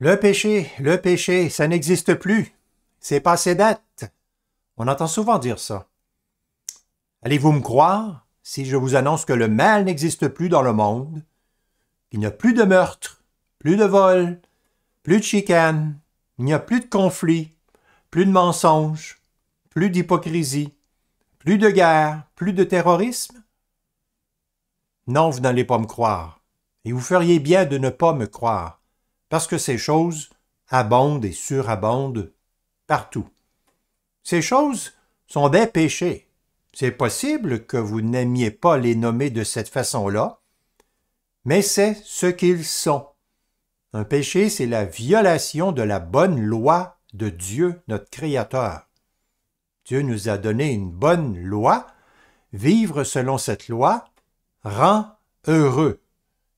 Le péché, le péché, ça n'existe plus. C'est passé date. On entend souvent dire ça. Allez-vous me croire si je vous annonce que le mal n'existe plus dans le monde, qu'il n'y a plus de meurtre, plus de vol, plus de chicanes, il n'y a plus de conflits, plus de mensonges, plus d'hypocrisie, plus de guerre, plus de terrorisme? Non, vous n'allez pas me croire, et vous feriez bien de ne pas me croire parce que ces choses abondent et surabondent partout. Ces choses sont des péchés. C'est possible que vous n'aimiez pas les nommer de cette façon-là, mais c'est ce qu'ils sont. Un péché, c'est la violation de la bonne loi de Dieu, notre Créateur. Dieu nous a donné une bonne loi. Vivre selon cette loi rend heureux.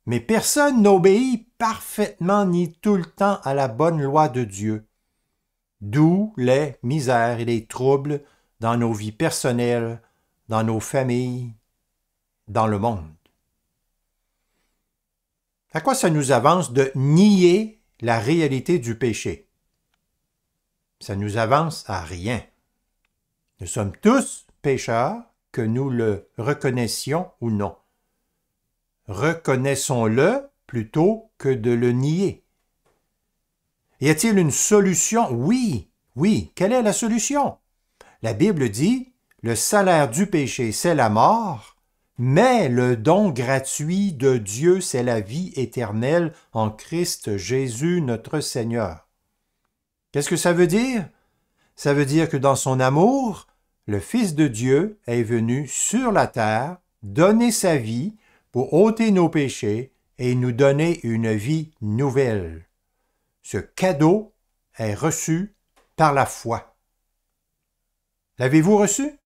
Mais personne n'obéit parfaitement ni tout le temps à la bonne loi de Dieu. D'où les misères et les troubles dans nos vies personnelles, dans nos familles, dans le monde. À quoi ça nous avance de nier la réalité du péché? Ça nous avance à rien. Nous sommes tous pécheurs, que nous le reconnaissions ou non. Reconnaissons-le plutôt que de le nier. Y a-t-il une solution? Oui, oui. Quelle est la solution? La Bible dit, le salaire du péché, c'est la mort, mais le don gratuit de Dieu, c'est la vie éternelle en Christ Jésus notre Seigneur. Qu'est-ce que ça veut dire? Ça veut dire que dans son amour, le Fils de Dieu est venu sur la terre donner sa vie pour ôter nos péchés et nous donner une vie nouvelle. Ce cadeau est reçu par la foi. L'avez-vous reçu?